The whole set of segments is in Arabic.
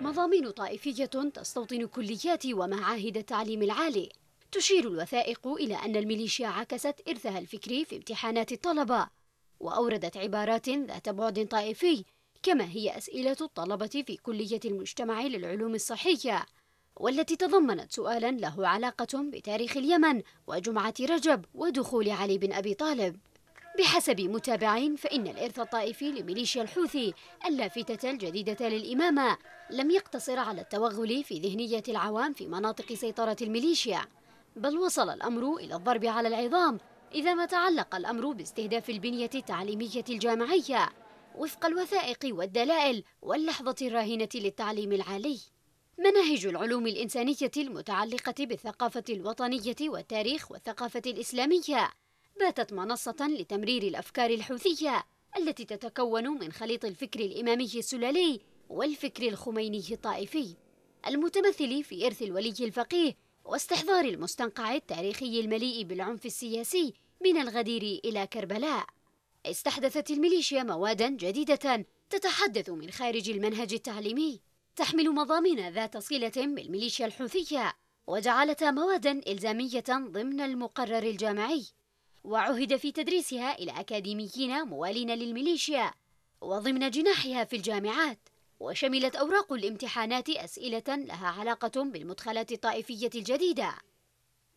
مضامين طائفية تستوطن كليات ومعاهد التعليم العالي تشير الوثائق إلى أن الميليشيا عكست إرثها الفكري في امتحانات الطلبة وأوردت عبارات ذات بعد طائفي كما هي أسئلة الطلبة في كلية المجتمع للعلوم الصحية والتي تضمنت سؤالا له علاقة بتاريخ اليمن وجمعة رجب ودخول علي بن أبي طالب بحسب متابعين فإن الإرث الطائفي لميليشيا الحوثي اللافتة الجديدة للإمامة لم يقتصر على التوغل في ذهنية العوام في مناطق سيطرة الميليشيا بل وصل الأمر إلى الضرب على العظام إذا ما تعلق الأمر باستهداف البنية التعليمية الجامعية وفق الوثائق والدلائل واللحظة الراهنة للتعليم العالي مناهج العلوم الإنسانية المتعلقة بالثقافة الوطنية والتاريخ والثقافة الإسلامية باتت منصة لتمرير الأفكار الحوثية التي تتكون من خليط الفكر الإمامي السلالي والفكر الخميني الطائفي المتمثل في إرث الولي الفقيه واستحضار المستنقع التاريخي المليء بالعنف السياسي من الغدير إلى كربلاء استحدثت الميليشيا موادا جديدة تتحدث من خارج المنهج التعليمي تحمل مضامين ذات صلة بالميليشيا الحوثية وجعلتها موادا إلزامية ضمن المقرر الجامعي وعهد في تدريسها إلى أكاديميين موالين للميليشيا وضمن جناحها في الجامعات وشملت أوراق الامتحانات أسئلة لها علاقة بالمدخلات الطائفية الجديدة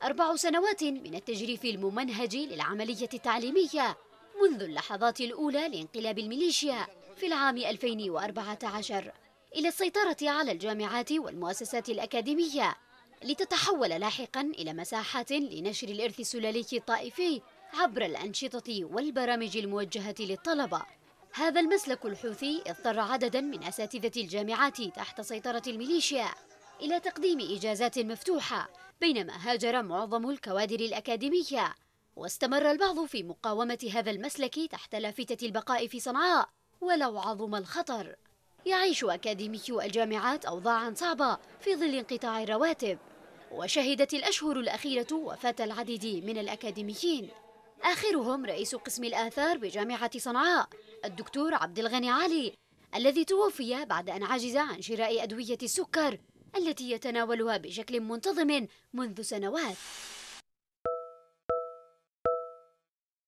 أربع سنوات من التجريف الممنهج للعملية التعليمية منذ اللحظات الأولى لانقلاب الميليشيا في العام 2014 إلى السيطرة على الجامعات والمؤسسات الأكاديمية لتتحول لاحقا إلى مساحات لنشر الإرث السلالي الطائفي عبر الأنشطة والبرامج الموجهة للطلبة هذا المسلك الحوثي اضطر عددا من أساتذة الجامعات تحت سيطرة الميليشيا إلى تقديم إجازات مفتوحة بينما هاجر معظم الكوادر الأكاديمية واستمر البعض في مقاومة هذا المسلك تحت لافتة البقاء في صنعاء ولو عظم الخطر يعيش أكاديميو الجامعات أوضاعا صعبة في ظل انقطاع الرواتب وشهدت الأشهر الأخيرة وفاة العديد من الأكاديميين آخرهم رئيس قسم الآثار بجامعة صنعاء الدكتور عبد الغني علي الذي توفي بعد أن عجز عن شراء أدوية السكر التي يتناولها بشكل منتظم منذ سنوات